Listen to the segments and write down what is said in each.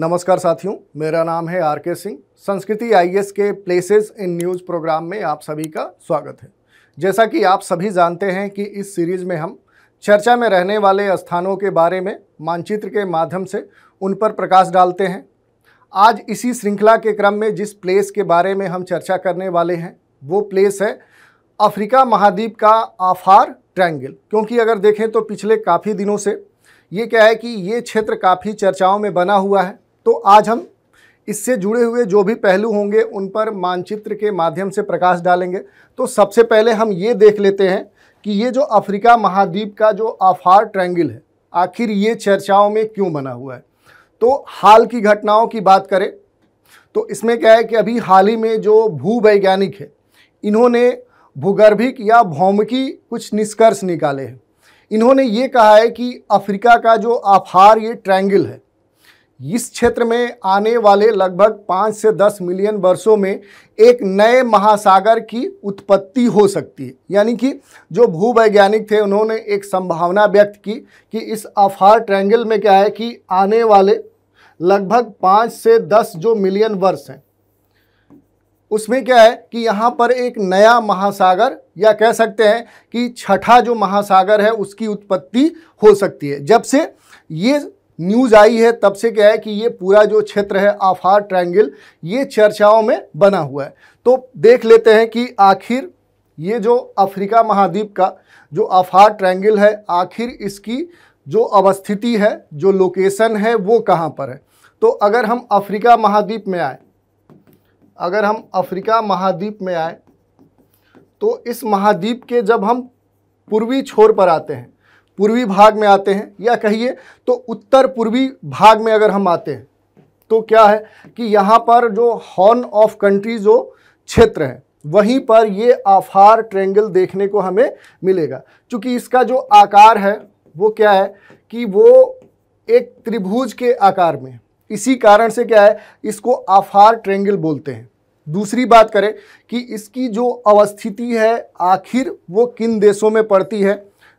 नमस्कार साथियों मेरा नाम है आर के सिंह संस्कृति आईएएस के प्लेसेस इन न्यूज़ प्रोग्राम में आप सभी का स्वागत है जैसा कि आप सभी जानते हैं कि इस सीरीज़ में हम चर्चा में रहने वाले स्थानों के बारे में मानचित्र के माध्यम से उन पर प्रकाश डालते हैं आज इसी श्रृंखला के क्रम में जिस प्लेस के बारे में हम चर्चा करने वाले हैं वो प्लेस है अफ्रीका महाद्वीप का आफार ट्रायंगल क्योंकि अगर देखें तो पिछले काफ़ी दिनों से ये क्या है कि ये क्षेत्र काफ़ी चर्चाओं में बना हुआ है तो आज हम इससे जुड़े हुए जो भी पहलू होंगे उन पर मानचित्र के माध्यम से प्रकाश डालेंगे तो सबसे पहले हम ये देख लेते हैं कि ये जो अफ्रीका महाद्वीप का जो आफार ट्रायंगल है आखिर ये चर्चाओं में क्यों बना हुआ है तो हाल की घटनाओं की बात करें तो इसमें क्या है कि अभी हाल ही में जो भूवैज्ञानिक है इन्होंने भूगर्भिक या भौमिकी कुछ निष्कर्ष निकाले हैं इन्होंने ये कहा है कि अफ्रीका का जो आफार ये ट्रैंगल है इस क्षेत्र में आने वाले लगभग पाँच से दस मिलियन वर्षों में एक नए महासागर की उत्पत्ति हो सकती है यानी कि जो भूवैज्ञानिक थे उन्होंने एक संभावना व्यक्त की कि इस अफार ट्रैंगल में क्या है कि आने वाले लगभग पाँच से दस जो मिलियन वर्ष हैं उसमें क्या है कि यहाँ पर एक नया महासागर या कह सकते हैं कि छठा जो महासागर है उसकी उत्पत्ति हो सकती है जब से ये न्यूज़ आई है तब से क्या है कि ये पूरा जो क्षेत्र है आफार ट्रायंगल ये चर्चाओं में बना हुआ है तो देख लेते हैं कि आखिर ये जो अफ्रीका महाद्वीप का जो आफार ट्रायंगल है आखिर इसकी जो अवस्थिति है जो लोकेशन है वो कहाँ पर है तो अगर हम अफ्रीका महाद्वीप में आए अगर हम अफ्रीका महाद्वीप में आए तो इस महाद्वीप के जब हम पूर्वी छोर पर आते हैं पूर्वी भाग में आते हैं या कहिए तो उत्तर पूर्वी भाग में अगर हम आते हैं तो क्या है कि यहाँ पर जो हॉर्न ऑफ कंट्री जो क्षेत्र है वहीं पर ये आफार ट्रेंगल देखने को हमें मिलेगा क्योंकि इसका जो आकार है वो क्या है कि वो एक त्रिभुज के आकार में इसी कारण से क्या है इसको आफार ट्रेंगल बोलते हैं दूसरी बात करें कि इसकी जो अवस्थिति है आखिर वो किन देशों में पड़ती है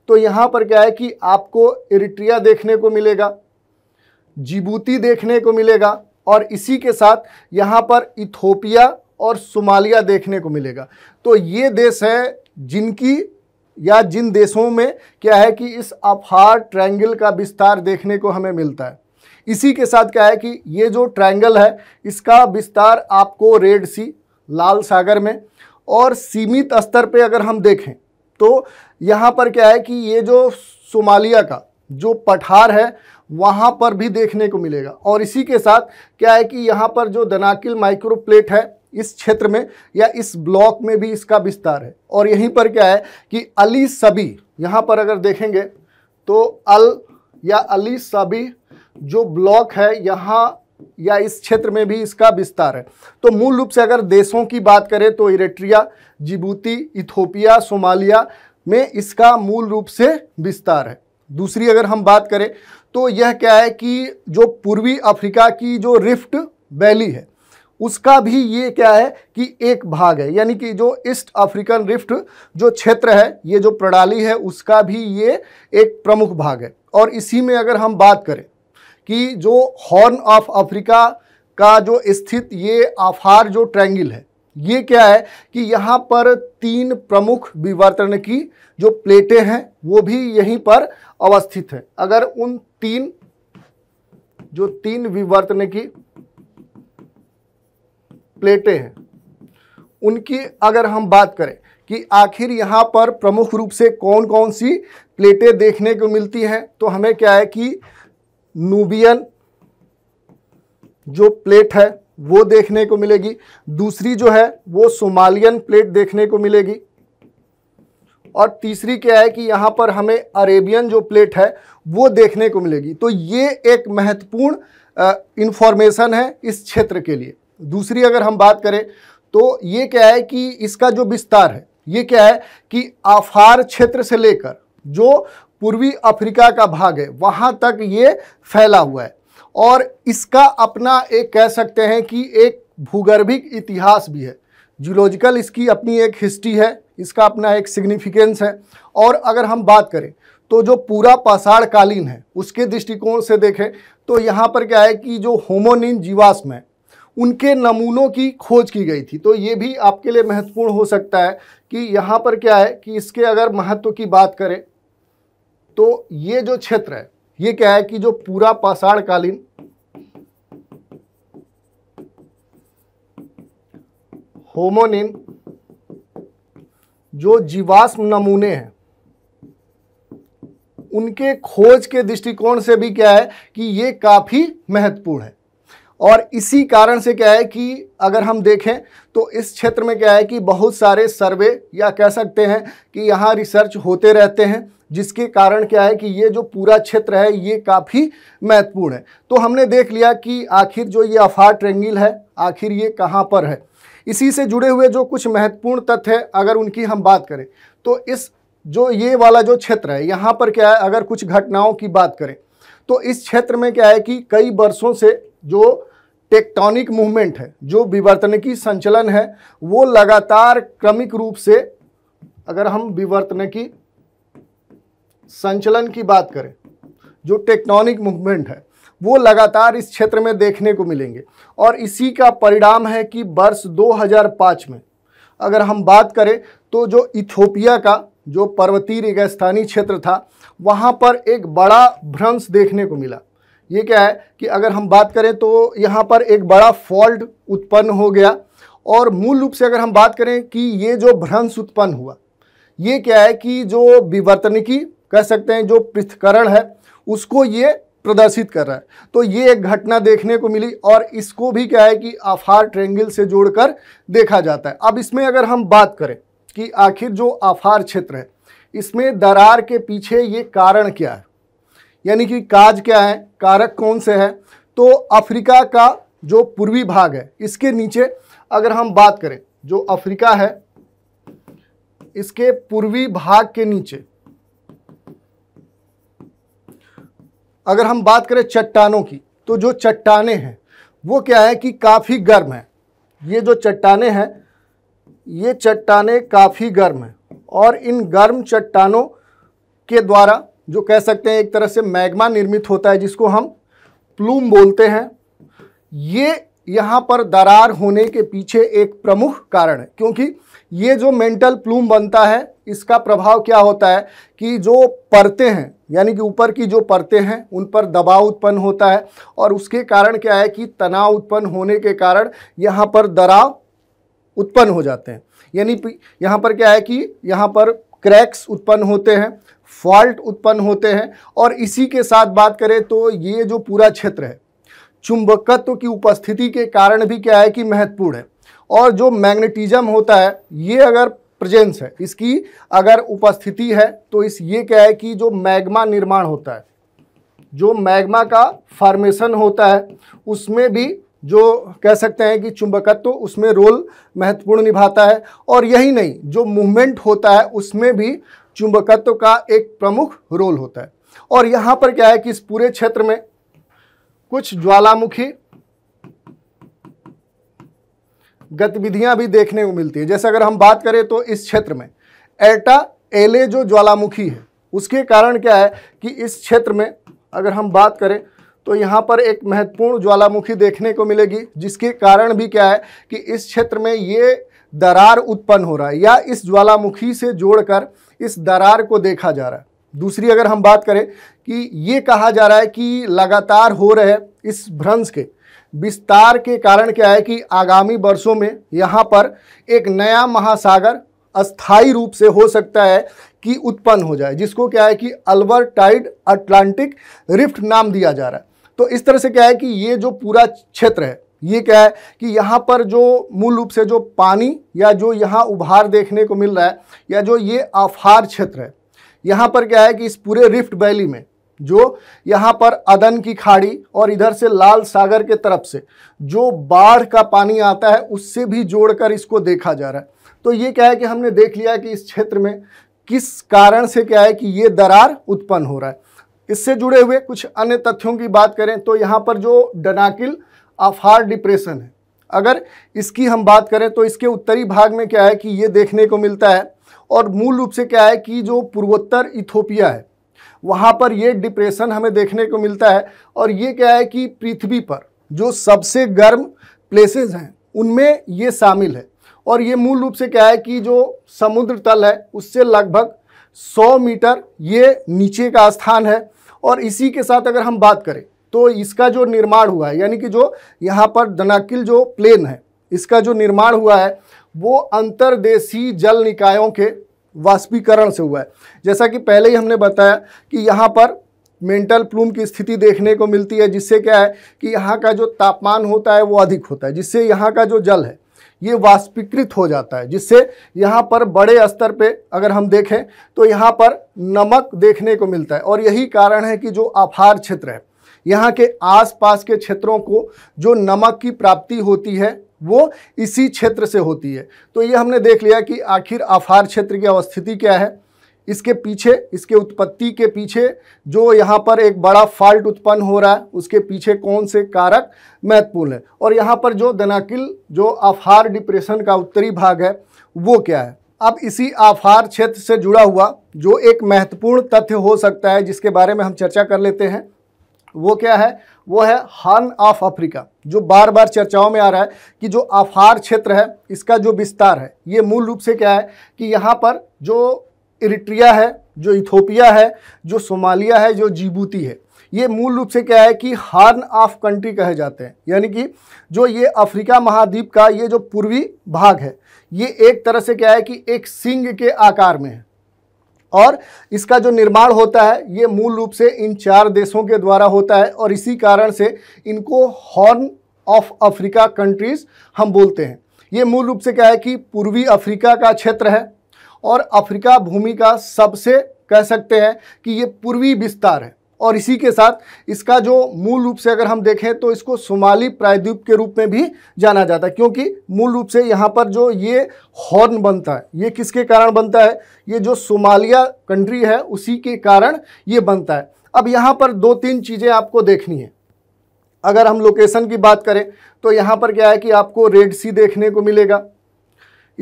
तो यहाँ पर क्या है कि आपको इरिट्रिया देखने को मिलेगा जिबूती देखने को मिलेगा और इसी के साथ यहाँ पर इथोपिया और सोमालिया देखने को मिलेगा तो ये देश है जिनकी या जिन देशों में क्या है कि इस अफार ट्रायंगल का विस्तार देखने को हमें मिलता है इसी के साथ क्या है कि ये जो ट्रायंगल है इसका विस्तार आपको रेड सी लाल सागर में और सीमित स्तर पे अगर हम देखें तो यहाँ पर क्या है कि ये जो सोमालिया का जो पठार है वहाँ पर भी देखने को मिलेगा और इसी के साथ क्या है कि यहाँ पर जो दनाकिल माइक्रोप्लेट है इस क्षेत्र में या इस ब्लॉक में भी इसका विस्तार है और यहीं पर क्या है कि अली सभी यहाँ पर अगर देखेंगे तो अल या अली सभी जो ब्लॉक है यहाँ या इस क्षेत्र में भी इसका विस्तार है तो मूल रूप से अगर देशों की बात करें तो इरेट्रिया जिबूती इथोपिया सोमालिया में इसका मूल रूप से विस्तार है दूसरी अगर हम बात करें तो यह क्या है कि जो पूर्वी अफ्रीका की जो रिफ्ट वैली है उसका भी ये क्या है कि एक भाग है यानी कि जो ईस्ट अफ्रीकन रिफ्ट जो क्षेत्र है ये जो प्रणाली है उसका भी ये एक प्रमुख भाग है और इसी में अगर हम बात करें कि जो हॉर्न ऑफ अफ्रीका का जो स्थित ये आफार जो ट्रायंगल है ये क्या है कि यहाँ पर तीन प्रमुख विवर्तन की जो प्लेटें हैं वो भी यहीं पर अवस्थित है अगर उन तीन जो तीन विवर्तन की प्लेटें हैं उनकी अगर हम बात करें कि आखिर यहाँ पर प्रमुख रूप से कौन कौन सी प्लेटें देखने को मिलती हैं तो हमें क्या है कि नूबियन जो प्लेट है वो देखने को मिलेगी दूसरी जो है वो सोमालियन प्लेट देखने को मिलेगी और तीसरी क्या है कि यहाँ पर हमें अरेबियन जो प्लेट है वो देखने को मिलेगी तो ये एक महत्वपूर्ण इन्फॉर्मेशन है इस क्षेत्र के लिए दूसरी अगर हम बात करें तो ये क्या है कि इसका जो विस्तार है ये क्या है कि आफार क्षेत्र से लेकर जो पूर्वी अफ्रीका का भाग है वहाँ तक ये फैला हुआ है और इसका अपना एक कह सकते हैं कि एक भूगर्भिक इतिहास भी है जूलॉजिकल इसकी अपनी एक हिस्ट्री है इसका अपना एक सिग्निफिकेंस है और अगर हम बात करें तो जो पूरा पाषाणकालीन है उसके दृष्टिकोण से देखें तो यहाँ पर क्या है कि जो होमोनिन जीवाश्म है उनके नमूनों की खोज की गई थी तो ये भी आपके लिए महत्वपूर्ण हो सकता है कि यहाँ पर क्या है कि इसके अगर महत्व की बात करें तो ये जो क्षेत्र है ये क्या है कि जो पूरा पाषाण कालीन होमोनिन जो जीवाश्म नमूने हैं उनके खोज के दृष्टिकोण से भी क्या है कि ये काफ़ी महत्वपूर्ण है और इसी कारण से क्या है कि अगर हम देखें तो इस क्षेत्र में क्या है कि बहुत सारे सर्वे या कह सकते हैं कि यहाँ रिसर्च होते रहते हैं जिसके कारण क्या है कि ये जो पूरा क्षेत्र है ये काफ़ी महत्वपूर्ण है तो हमने देख लिया कि आखिर जो ये अफार ट्रेंगिल है आखिर ये कहाँ पर है इसी से जुड़े हुए जो कुछ महत्वपूर्ण तथ्य है अगर उनकी हम बात करें तो इस जो ये वाला जो क्षेत्र है यहाँ पर क्या है अगर कुछ घटनाओं की बात करें तो इस क्षेत्र में क्या है कि कई वर्षों से जो टेक्टोनिक मूवमेंट है जो विवर्तनिकी संचलन है वो लगातार क्रमिक रूप से अगर हम विवर्तनिकी संचलन की बात करें जो टेक्टोनिक मूवमेंट है वो लगातार इस क्षेत्र में देखने को मिलेंगे और इसी का परिणाम है कि वर्ष 2005 में अगर हम बात करें तो जो इथोपिया का जो पर्वतीय स्थानीय क्षेत्र था वहाँ पर एक बड़ा भ्रंश देखने को मिला ये क्या है कि अगर हम बात करें तो यहाँ पर एक बड़ा फॉल्ट उत्पन्न हो गया और मूल रूप से अगर हम बात करें कि ये जो भ्रंश उत्पन्न हुआ ये क्या है कि जो विवर्तनिकी कह सकते हैं जो पृथकरण है उसको ये प्रदर्शित कर रहा है तो ये एक घटना देखने को मिली और इसको भी क्या है कि आफार ट्रेंगल से जोड़कर देखा जाता है अब इसमें अगर हम बात करें कि आखिर जो आफार क्षेत्र है इसमें दरार के पीछे ये कारण क्या है यानी कि काज क्या है कारक कौन से है तो अफ्रीका का जो पूर्वी भाग है इसके नीचे अगर हम बात करें जो अफ्रीका है इसके पूर्वी भाग के नीचे अगर हम बात करें चट्टानों की तो जो चट्टाने हैं वो क्या है कि काफ़ी गर्म है ये जो चट्टाने हैं ये चट्टाने काफ़ी गर्म हैं और इन गर्म चट्टानों के द्वारा जो कह सकते हैं एक तरह से मैग्मा निर्मित होता है जिसको हम प्लूम बोलते हैं ये यहाँ पर दरार होने के पीछे एक प्रमुख कारण है क्योंकि ये जो मेंटल प्लूम बनता है इसका प्रभाव क्या होता है कि जो परतें हैं यानी कि ऊपर की जो परतें हैं उन पर दबाव उत्पन्न होता है और उसके कारण क्या है कि तनाव उत्पन्न होने के कारण यहाँ पर दराव उत्पन्न हो जाते हैं यानी यहाँ पर क्या है कि यहाँ पर क्रैक्स उत्पन्न होते हैं फॉल्ट उत्पन्न होते हैं और इसी के साथ बात करें तो ये जो पूरा क्षेत्र है चुंबकत्व की उपस्थिति के कारण भी क्या है कि महत्वपूर्ण है और जो मैग्नेटिज्म होता है ये अगर प्रेजेंस है इसकी अगर उपस्थिति है तो इस ये क्या है कि जो मैग्मा निर्माण होता है जो मैग्मा का फॉर्मेशन होता है उसमें भी जो कह सकते हैं कि चुंबकत्व तो उसमें रोल महत्वपूर्ण निभाता है और यही नहीं जो मूवमेंट होता है उसमें भी चुंबकत्व तो का एक प्रमुख रोल होता है और यहाँ पर क्या है कि इस पूरे क्षेत्र में कुछ ज्वालामुखी गतिविधियां भी देखने को मिलती है जैसे अगर हम बात करें तो इस क्षेत्र में एटा एले जो ज्वालामुखी है उसके कारण क्या है कि इस क्षेत्र में अगर हम बात करें तो यहाँ पर एक महत्वपूर्ण ज्वालामुखी देखने को मिलेगी जिसके कारण भी क्या है कि इस क्षेत्र में ये दरार उत्पन्न हो रहा है या इस ज्वालामुखी से जोड़कर इस दरार को देखा जा रहा है दूसरी अगर हम बात करें कि ये कहा जा रहा है कि लगातार हो रहे इस भ्रंश के विस्तार के कारण क्या है कि आगामी वर्षों में यहाँ पर एक नया महासागर अस्थाई रूप से हो सकता है कि उत्पन्न हो जाए जिसको क्या है कि अलवर टाइड अटलांटिक रिफ्ट नाम दिया जा रहा है तो इस तरह से क्या है कि ये जो पूरा क्षेत्र है ये क्या है कि यहाँ पर जो मूल रूप से जो पानी या जो यहाँ उभार देखने को मिल रहा है या जो ये आफार क्षेत्र है यहाँ पर क्या है कि इस पूरे रिफ्ट वैली में जो यहाँ पर अदन की खाड़ी और इधर से लाल सागर के तरफ से जो बाढ़ का पानी आता है उससे भी जोड़कर इसको देखा जा रहा है तो ये क्या है कि हमने देख लिया कि इस क्षेत्र में किस कारण से क्या है कि ये दरार उत्पन्न हो रहा है इससे जुड़े हुए कुछ अन्य तथ्यों की बात करें तो यहाँ पर जो डनाकिल आफार डिप्रेशन है अगर इसकी हम बात करें तो इसके उत्तरी भाग में क्या है कि ये देखने को मिलता है और मूल रूप से क्या है कि जो पूर्वोत्तर इथोपिया है वहाँ पर ये डिप्रेशन हमें देखने को मिलता है और ये क्या है कि पृथ्वी पर जो सबसे गर्म प्लेसेस हैं उनमें ये शामिल है और ये मूल रूप से क्या है कि जो समुद्र तल है उससे लगभग 100 मीटर ये नीचे का स्थान है और इसी के साथ अगर हम बात करें तो इसका जो निर्माण हुआ है यानी कि जो यहाँ पर दनाकिल जो प्लेन है इसका जो निर्माण हुआ है वो अंतर्देशीय जल निकायों के वाष्पीकरण से हुआ है जैसा कि पहले ही हमने बताया कि यहाँ पर मेंटल प्लूम की स्थिति देखने को मिलती है जिससे क्या है कि यहाँ का जो तापमान होता है वो अधिक होता है जिससे यहाँ का जो जल है ये वाष्पीकृत हो जाता है जिससे यहाँ पर बड़े स्तर पे अगर हम देखें तो यहाँ पर नमक देखने को मिलता है और यही कारण है कि जो आफार क्षेत्र है यहाँ के आसपास के क्षेत्रों को जो नमक की प्राप्ति होती है वो इसी क्षेत्र से होती है तो ये हमने देख लिया कि आखिर आफार क्षेत्र की अवस्थिति क्या है इसके पीछे इसके उत्पत्ति के पीछे जो यहाँ पर एक बड़ा फॉल्ट उत्पन्न हो रहा है उसके पीछे कौन से कारक महत्वपूर्ण है और यहाँ पर जो दनाकिल जो आफार डिप्रेशन का उत्तरी भाग है वो क्या है अब इसी आफार क्षेत्र से जुड़ा हुआ जो एक महत्वपूर्ण तथ्य हो सकता है जिसके बारे में हम चर्चा कर लेते हैं वो क्या है वो है हॉर्न ऑफ अफ्रीका जो बार बार चर्चाओं में आ रहा है कि जो आफार क्षेत्र है इसका जो विस्तार है ये मूल रूप से क्या है कि यहाँ पर जो इरिट्रिया है जो इथोपिया है जो सोमालिया है जो जीबूती है ये मूल रूप से क्या है कि हार्न ऑफ कंट्री कहे जाते हैं यानी कि जो ये अफ्रीका महाद्वीप का ये जो पूर्वी भाग है ये एक तरह से क्या है कि एक सिंग के आकार में है और इसका जो निर्माण होता है ये मूल रूप से इन चार देशों के द्वारा होता है और इसी कारण से इनको हॉर्न ऑफ अफ्रीका कंट्रीज़ हम बोलते हैं ये मूल रूप से क्या है कि पूर्वी अफ्रीका का क्षेत्र है और अफ्रीका भूमि का सबसे कह सकते हैं कि ये पूर्वी विस्तार है और इसी के साथ इसका जो मूल रूप से अगर हम देखें तो इसको सोमाली प्रायद्वीप के रूप में भी जाना जाता है क्योंकि मूल रूप से यहाँ पर जो ये हॉर्न बनता है ये किसके कारण बनता है ये जो सोमालिया कंट्री है उसी के कारण ये बनता है अब यहाँ पर दो तीन चीज़ें आपको देखनी है अगर हम लोकेशन की बात करें तो यहाँ पर क्या है कि आपको रेड सी देखने को मिलेगा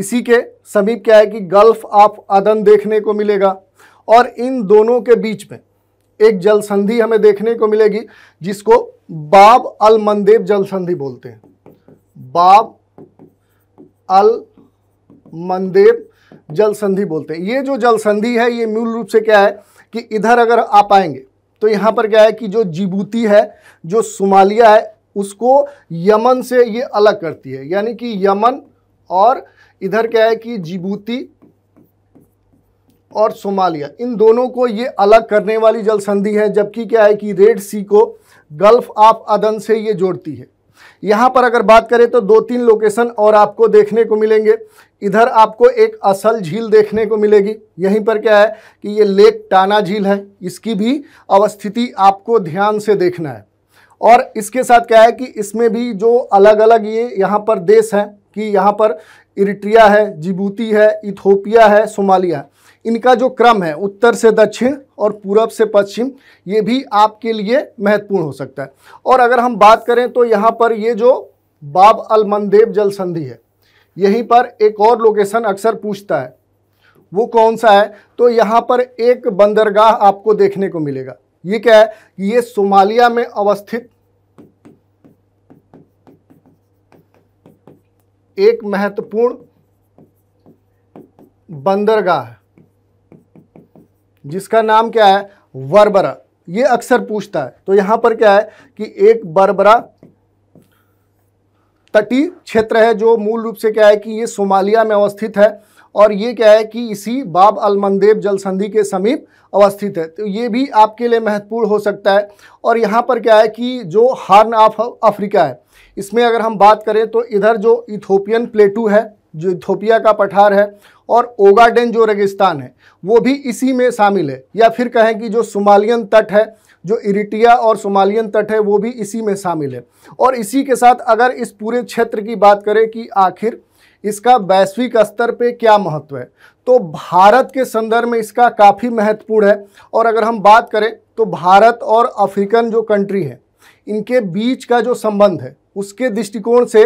इसी के समीप क्या है कि गल्फ ऑफ अदन देखने को मिलेगा और इन दोनों के बीच में एक जल संधि हमें देखने को मिलेगी जिसको बाब अल मंदेब जल संधि बोलते हैं बाब अल मंदेब जल संधि बोलते हैं ये जो जल संधि है ये मूल रूप से क्या है कि इधर अगर आप आएंगे तो यहाँ पर क्या है कि जो जिबूती है जो सुमालिया है उसको यमन से ये अलग करती है यानी कि यमन और इधर क्या है कि जिबूती और सोमालिया इन दोनों को ये अलग करने वाली जल संधि है जबकि क्या है कि रेड सी को गल्फ ऑफ अदन से ये जोड़ती है यहाँ पर अगर बात करें तो दो तीन लोकेशन और आपको देखने को मिलेंगे इधर आपको एक असल झील देखने को मिलेगी यहीं पर क्या है कि ये लेक टाना झील है इसकी भी अवस्थिति आपको ध्यान से देखना है और इसके साथ क्या है कि इसमें भी जो अलग अलग ये यहाँ पर देश हैं कि यहाँ पर इरिट्रिया है जिबूती है इथोपिया है सोमालिया है इनका जो क्रम है उत्तर से दक्षिण और पूरब से पश्चिम ये भी आपके लिए महत्वपूर्ण हो सकता है और अगर हम बात करें तो यहाँ पर ये जो बाब अल अलमनदेव जल संधि है यहीं पर एक और लोकेशन अक्सर पूछता है वो कौन सा है तो यहाँ पर एक बंदरगाह आपको देखने को मिलेगा ये क्या है ये सोमालिया में अवस्थित एक महत्वपूर्ण बंदरगाह है जिसका नाम क्या है वर्बरा ये अक्सर पूछता है तो यहाँ पर क्या है कि एक बरबरा तटीय क्षेत्र है जो मूल रूप से क्या है कि ये सोमालिया में अवस्थित है और ये क्या है कि इसी बाब अलमंदेब संधि के समीप अवस्थित है तो ये भी आपके लिए महत्वपूर्ण हो सकता है और यहाँ पर क्या है कि जो हार्न ऑफ अफ्रीका है इसमें अगर हम बात करें तो इधर जो इथोपियन प्लेटू है जो इथोपिया का पठार है और ओगाडेन जो रेगिस्तान है वो भी इसी में शामिल है या फिर कहें कि जो सोमालियन तट है जो इरिटिया और सोमालियन तट है वो भी इसी में शामिल है और इसी के साथ अगर इस पूरे क्षेत्र की बात करें कि आखिर इसका वैश्विक स्तर पे क्या महत्व है तो भारत के संदर्भ में इसका काफ़ी महत्वपूर्ण है और अगर हम बात करें तो भारत और अफ्रीकन जो कंट्री है इनके बीच का जो संबंध है उसके दृष्टिकोण से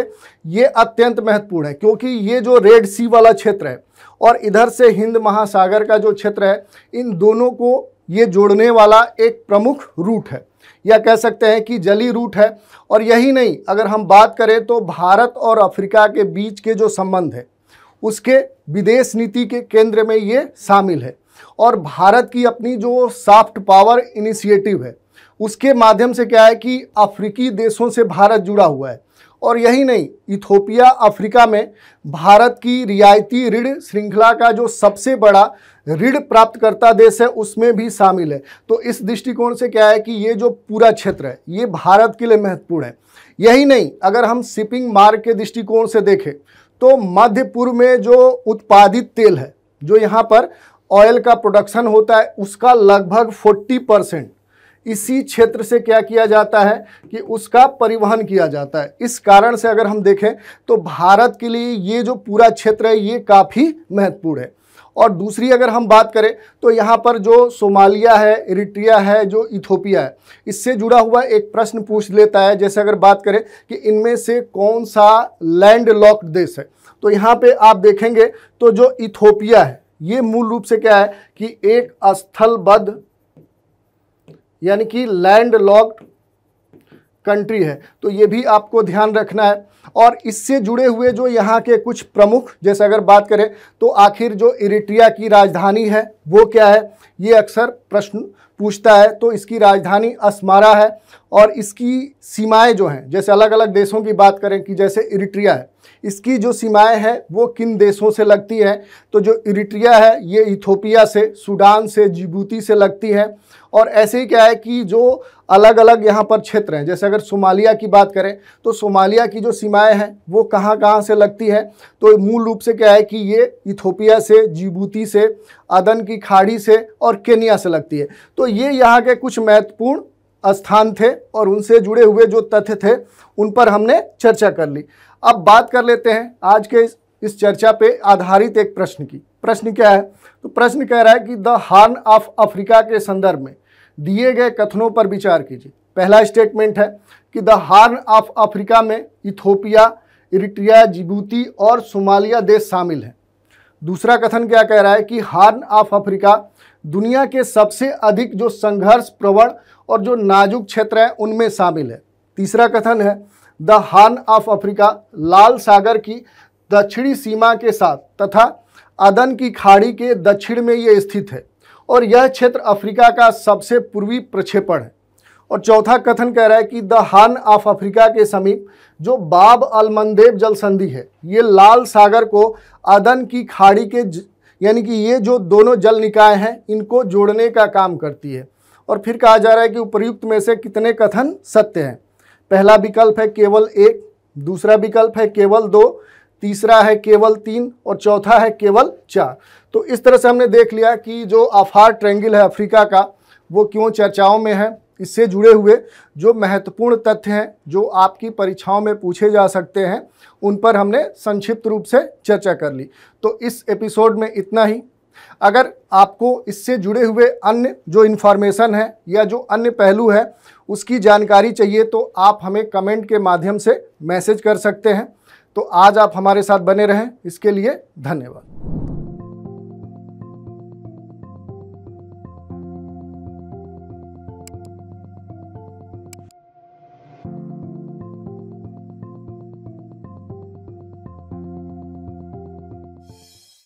ये अत्यंत महत्वपूर्ण है क्योंकि ये जो रेड सी वाला क्षेत्र है और इधर से हिंद महासागर का जो क्षेत्र है इन दोनों को ये जोड़ने वाला एक प्रमुख रूट है या कह सकते हैं कि जली रूट है और यही नहीं अगर हम बात करें तो भारत और अफ्रीका के बीच के जो संबंध है उसके विदेश नीति के केंद्र में ये शामिल है और भारत की अपनी जो सॉफ्ट पावर इनिशिएटिव है उसके माध्यम से क्या है कि अफ्रीकी देशों से भारत जुड़ा हुआ है और यही नहीं इथोपिया अफ्रीका में भारत की रियायती ऋण श्रृंखला का जो सबसे बड़ा ऋण प्राप्तकर्ता देश है उसमें भी शामिल है तो इस दृष्टिकोण से क्या है कि ये जो पूरा क्षेत्र है ये भारत के लिए महत्वपूर्ण है यही नहीं अगर हम शिपिंग मार्ग के दृष्टिकोण से देखें तो मध्य पूर्व में जो उत्पादित तेल है जो यहाँ पर ऑयल का प्रोडक्शन होता है उसका लगभग फोर्टी परसेंट इसी क्षेत्र से क्या किया जाता है कि उसका परिवहन किया जाता है इस कारण से अगर हम देखें तो भारत के लिए ये जो पूरा क्षेत्र है ये काफ़ी महत्वपूर्ण है और दूसरी अगर हम बात करें तो यहाँ पर जो सोमालिया है इरिट्रिया है जो इथोपिया है इससे जुड़ा हुआ एक प्रश्न पूछ लेता है जैसे अगर बात करें कि इनमें से कौन सा लैंड लॉक्ड देश है तो यहाँ पे आप देखेंगे तो जो इथोपिया है ये मूल रूप से क्या है कि एक स्थलबद्ध यानी कि लैंड लॉक्ड कंट्री है तो ये भी आपको ध्यान रखना है और इससे जुड़े हुए जो यहाँ के कुछ प्रमुख जैसे अगर बात करें तो आखिर जो इरिट्रिया की राजधानी है वो क्या है ये अक्सर प्रश्न पूछता है तो इसकी राजधानी अस्मारा है और इसकी सीमाएं जो हैं जैसे अलग अलग देशों की बात करें कि जैसे इरिट्रिया है इसकी जो सीमाएं हैं वो किन देशों से लगती हैं तो जो इरिट्रिया है ये इथोपिया से सूडान से जिबूती से लगती है और ऐसे ही क्या है कि जो अलग अलग यहाँ पर क्षेत्र हैं जैसे अगर सोमालिया की बात करें तो सोमालिया की जो सीमाएं हैं वो कहाँ कहाँ से लगती हैं तो मूल रूप से क्या है कि ये इथोपिया से जिबूती से अदन की खाड़ी से और केनिया से लगती है तो ये यहाँ के कुछ महत्वपूर्ण स्थान थे और उनसे जुड़े हुए जो तथ्य थे उन पर हमने चर्चा कर ली अब बात कर लेते हैं आज के इस, इस चर्चा पे आधारित एक प्रश्न की प्रश्न क्या है तो प्रश्न कह रहा है कि द हार्न ऑफ अफ्रीका के संदर्भ में दिए गए कथनों पर विचार कीजिए पहला स्टेटमेंट है कि द हार्न ऑफ अफ्रीका में इथोपिया इरिट्रिया जिबूती और सोमालिया देश शामिल हैं दूसरा कथन क्या कह रहा है कि हार्न ऑफ अफ्रीका दुनिया के सबसे अधिक जो संघर्ष प्रवण और जो नाजुक क्षेत्र हैं उनमें शामिल है तीसरा कथन है द हार्न ऑफ अफ्रीका लाल सागर की दक्षिणी सीमा के साथ तथा अदन की खाड़ी के दक्षिण में ये स्थित है और यह क्षेत्र अफ्रीका का सबसे पूर्वी प्रक्षेपण है और चौथा कथन कह रहा है कि द हान ऑफ अफ्रीका के समीप जो बाब अलमंदेब जल संधि है ये लाल सागर को अदन की खाड़ी के यानी कि ये जो दोनों जल निकाय हैं इनको जोड़ने का काम करती है और फिर कहा जा रहा है कि उपयुक्त में से कितने कथन सत्य हैं पहला विकल्प है केवल एक दूसरा विकल्प है केवल दो तीसरा है केवल तीन और चौथा है केवल चार तो इस तरह से हमने देख लिया कि जो अफार ट्रेंगल है अफ्रीका का वो क्यों चर्चाओं में है इससे जुड़े हुए जो महत्वपूर्ण तथ्य हैं जो आपकी परीक्षाओं में पूछे जा सकते हैं उन पर हमने संक्षिप्त रूप से चर्चा कर ली तो इस एपिसोड में इतना ही अगर आपको इससे जुड़े हुए अन्य जो इन्फॉर्मेशन है या जो अन्य पहलू है उसकी जानकारी चाहिए तो आप हमें कमेंट के माध्यम से मैसेज कर सकते हैं तो आज आप हमारे साथ बने रहें इसके लिए धन्यवाद